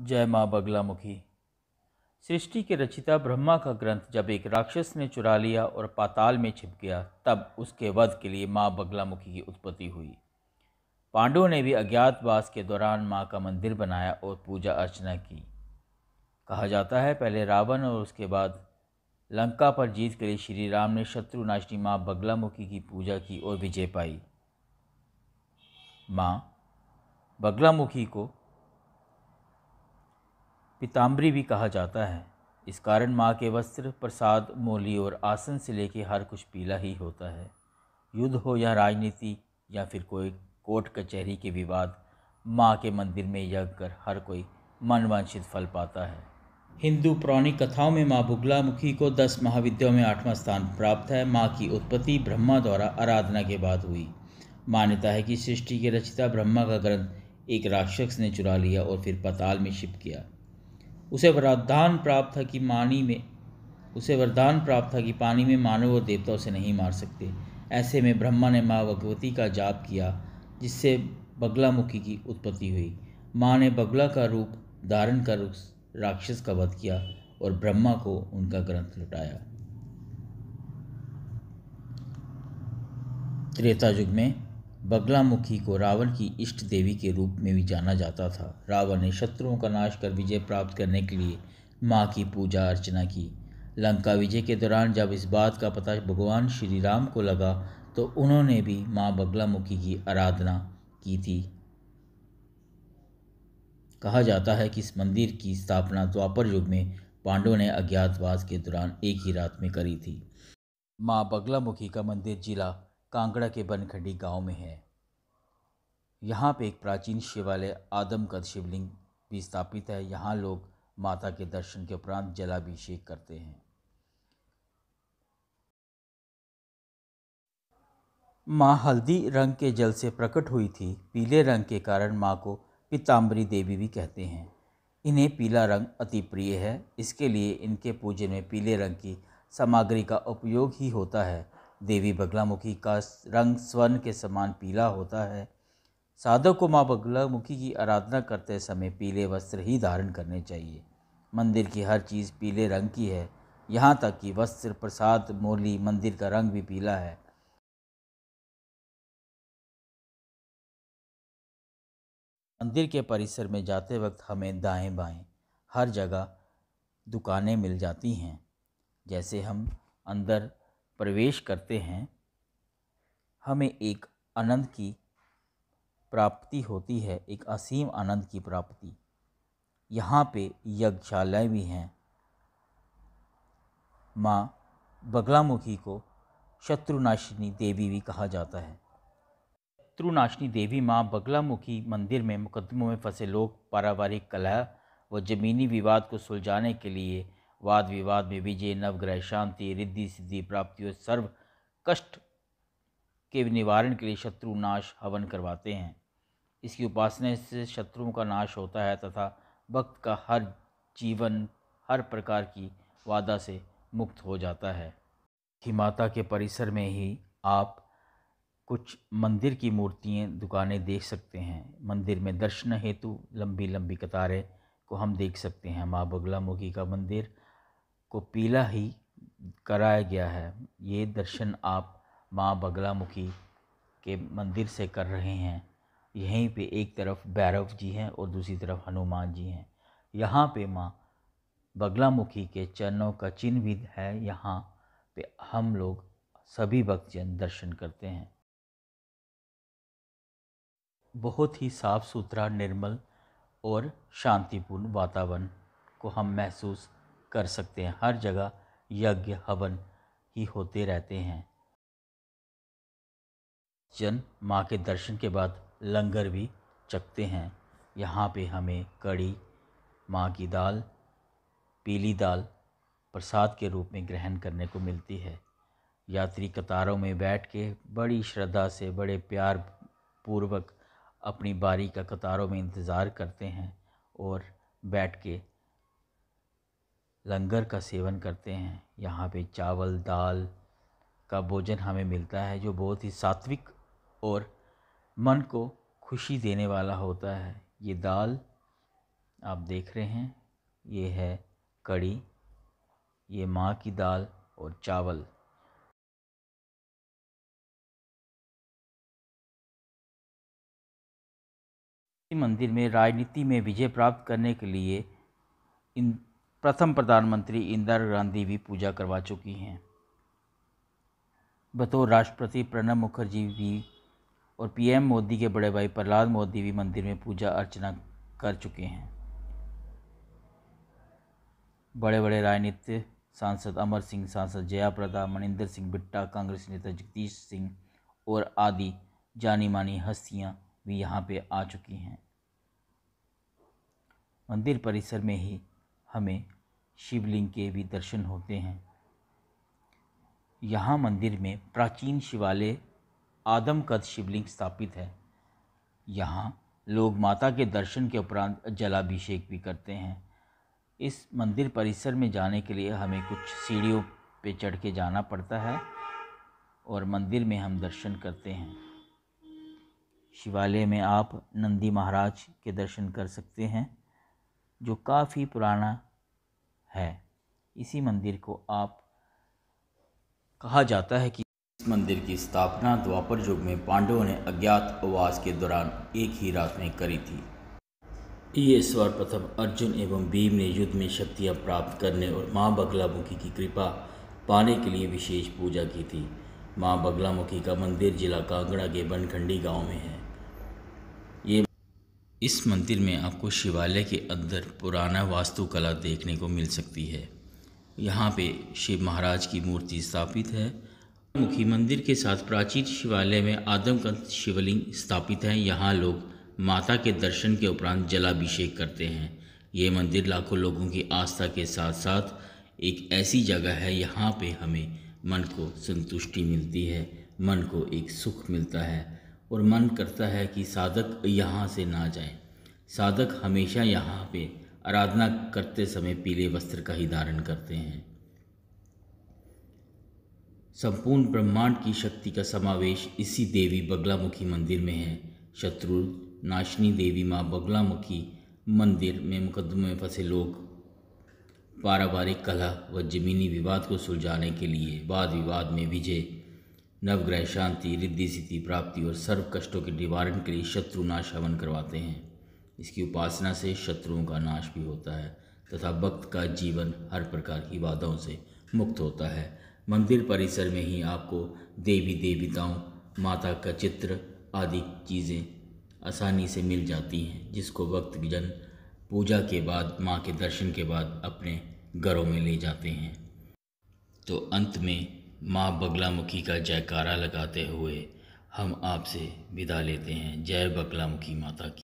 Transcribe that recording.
जय माँ बगलामुखी सृष्टि के रचिता ब्रह्मा का ग्रंथ जब एक राक्षस ने चुरा लिया और पाताल में छिप गया तब उसके वध के लिए माँ बगलामुखी की उत्पत्ति हुई पांडवों ने भी अज्ञातवास के दौरान माँ का मंदिर बनाया और पूजा अर्चना की कहा जाता है पहले रावण और उसके बाद लंका पर जीत के लिए श्री राम ने शत्रुनाशिनी माँ बगलामुखी की पूजा की और विजय पाई माँ बगलामुखी को पीताम्बरी भी कहा जाता है इस कारण माँ के वस्त्र प्रसाद मोली और आसन से लेके हर कुछ पीला ही होता है युद्ध हो या राजनीति या फिर कोई कोर्ट कचहरी के विवाद माँ के मंदिर में यज्ञ कर हर कोई मनवांछित फल पाता है हिंदू पौराणिक कथाओं में माँ बुगला मुखी को दस महाविद्याओं में आठवां स्थान प्राप्त है माँ की उत्पत्ति ब्रह्मा द्वारा आराधना के बाद हुई मान्यता है कि सृष्टि के रचिता ब्रह्मा का ग्रंथ एक राक्षस ने चुरा लिया और फिर पताल में शिप किया उसे वरदान प्राप्त था कि मानी में उसे वरदान प्राप्त था कि पानी में मानव और देवता उसे नहीं मार सकते ऐसे में ब्रह्मा ने माँ भगवती का जाप किया जिससे बगलामुखी की उत्पत्ति हुई माँ ने बगला का रूप धारण कर राक्षस का वध किया और ब्रह्मा को उनका ग्रंथ लुटाया त्रेता युग में बगलामुखी को रावण की इष्ट देवी के रूप में भी जाना जाता था रावण ने शत्रुओं का नाश कर विजय प्राप्त करने के लिए माँ की पूजा अर्चना की लंका विजय के दौरान जब इस बात का पता भगवान श्री राम को लगा तो उन्होंने भी माँ बगलामुखी की आराधना की थी कहा जाता है कि इस मंदिर की स्थापना द्वापर युग में पांडवों ने अज्ञातवास के दौरान एक ही रात में करी थी माँ बगलामुखी का मंदिर जिला कांगड़ा के बनखंडी गांव में है यहाँ पे एक प्राचीन शिवालय आदमकद शिवलिंग भी स्थापित है यहाँ लोग माता के दर्शन के उपरांत जलाभिषेक करते हैं माँ हल्दी रंग के जल से प्रकट हुई थी पीले रंग के कारण माँ को पीताम्बरी देवी भी कहते हैं इन्हें पीला रंग अति प्रिय है इसके लिए इनके पूजन में पीले रंग की सामग्री का उपयोग ही होता है देवी बगलामुखी का रंग स्वर्ण के समान पीला होता है साधक को माँ बगलामुखी की आराधना करते समय पीले वस्त्र ही धारण करने चाहिए मंदिर की हर चीज़ पीले रंग की है यहाँ तक कि वस्त्र प्रसाद मोली मंदिर का रंग भी पीला है मंदिर के परिसर में जाते वक्त हमें दाएं बाएं हर जगह दुकानें मिल जाती हैं जैसे हम अंदर प्रवेश करते हैं हमें एक आनंद की प्राप्ति होती है एक असीम आनंद की प्राप्ति यहाँ पे यज्ञशालाएँ भी हैं माँ बगलामुखी को शत्रुनाशिनी देवी भी कहा जाता है शत्रुनाशिनी देवी माँ बगलामुखी मंदिर में मुकदमों में फंसे लोग पारिवारिक कलह व ज़मीनी विवाद को सुलझाने के लिए वाद विवाद में विजय नवग्रह शांति रिद्धि सिद्धि प्राप्ति और सर्व कष्ट के निवारण के लिए शत्रु नाश हवन करवाते हैं इसकी उपासना से शत्रुओं का नाश होता है तथा भक्त का हर जीवन हर प्रकार की वादा से मुक्त हो जाता है हिमाता के परिसर में ही आप कुछ मंदिर की मूर्तियाँ दुकानें देख सकते हैं मंदिर में दर्शन हेतु लंबी लंबी कतारें को हम देख सकते हैं माँ बगलामुखी का मंदिर को पीला ही कराया गया है ये दर्शन आप माँ बगलामुखी के मंदिर से कर रहे हैं यहीं पे एक तरफ भैरव जी हैं और दूसरी तरफ हनुमान जी हैं यहाँ पे माँ बगलामुखी के चरणों का चिन्ह भी है यहाँ पे हम लोग सभी भक्तजन दर्शन करते हैं बहुत ही साफ़ सुथरा निर्मल और शांतिपूर्ण वातावरण को हम महसूस कर सकते हैं हर जगह यज्ञ हवन ही होते रहते हैं जन माँ के दर्शन के बाद लंगर भी चखते हैं यहाँ पे हमें कड़ी माँ की दाल पीली दाल प्रसाद के रूप में ग्रहण करने को मिलती है यात्री कतारों में बैठ के बड़ी श्रद्धा से बड़े प्यार पूर्वक अपनी बारी का कतारों में इंतज़ार करते हैं और बैठ के लंगर का सेवन करते हैं यहाँ पे चावल दाल का भोजन हमें मिलता है जो बहुत ही सात्विक और मन को खुशी देने वाला होता है ये दाल आप देख रहे हैं ये है कड़ी ये माँ की दाल और चावल मंदिर में राजनीति में विजय प्राप्त करने के लिए इन प्रथम प्रधानमंत्री इंदिरा गांधी भी पूजा करवा चुकी हैं बतौर राष्ट्रपति प्रणब मुखर्जी भी और पीएम मोदी के बड़े भाई प्रहलाद मोदी भी मंदिर में पूजा अर्चना कर चुके हैं बड़े बड़े राजनीतिक सांसद अमर सिंह सांसद जया प्रदा मनिंदर सिंह बिट्टा कांग्रेस नेता जगदीश सिंह और आदि जानी मानी हस्तियाँ भी यहाँ पे आ चुकी हैं मंदिर परिसर में ही हमें शिवलिंग के भी दर्शन होते हैं यहाँ मंदिर में प्राचीन शिवालय आदमकद शिवलिंग स्थापित है यहाँ लोग माता के दर्शन के उपरांत जलाभिषेक भी करते हैं इस मंदिर परिसर में जाने के लिए हमें कुछ सीढ़ियों पे चढ़ के जाना पड़ता है और मंदिर में हम दर्शन करते हैं शिवालय में आप नंदी महाराज के दर्शन कर सकते हैं जो काफ़ी पुराना है इसी मंदिर को आप कहा जाता है कि इस मंदिर की स्थापना द्वापर युग में पांडवों ने अज्ञात आवास के दौरान एक ही रात में करी थी ये ईश्वर प्रथम अर्जुन एवं भीम ने युद्ध में शक्तियाँ प्राप्त करने और माँ बगलामुखी की कृपा पाने के लिए विशेष पूजा की थी माँ बगलामुखी का मंदिर जिला कांगड़ा के बनखंडी गांव में है इस मंदिर में आपको शिवालय के अंदर पुराना वास्तुकला देखने को मिल सकती है यहाँ पे शिव महाराज की मूर्ति स्थापित है मुखी मंदिर के साथ प्राचीन शिवालय में आदमकंद शिवलिंग स्थापित है यहाँ लोग माता के दर्शन के उपरांत जलाभिषेक करते हैं ये मंदिर लाखों लोगों की आस्था के साथ साथ एक ऐसी जगह है यहाँ पे हमें मन को संतुष्टि मिलती है मन को एक सुख मिलता है और मन करता है कि साधक यहाँ से ना जाए साधक हमेशा यहाँ पे आराधना करते समय पीले वस्त्र का ही धारण करते हैं संपूर्ण ब्रह्मांड की शक्ति का समावेश इसी देवी बगलामुखी मंदिर में है शत्रु नाशनी देवी माँ बगलामुखी मंदिर में मुकदमे में फंसे लोग पारिवारिक कला व जमीनी विवाद को सुलझाने के लिए वाद विवाद में विजय नवग्रह शांति रिद्धि सिद्धि प्राप्ति और सर्व कष्टों के निवारण के लिए शत्रुनाश हवन करवाते हैं इसकी उपासना से शत्रुओं का नाश भी होता है तथा भक्त का जीवन हर प्रकार की बाधाओं से मुक्त होता है मंदिर परिसर में ही आपको देवी देवताओं माता का चित्र आदि चीज़ें आसानी से मिल जाती हैं जिसको जन पूजा के बाद माँ के दर्शन के बाद अपने घरों में ले जाते हैं तो अंत में माँ बगलामुखी का जयकारा लगाते हुए हम आपसे विदा लेते हैं जय बगलामुखी माता की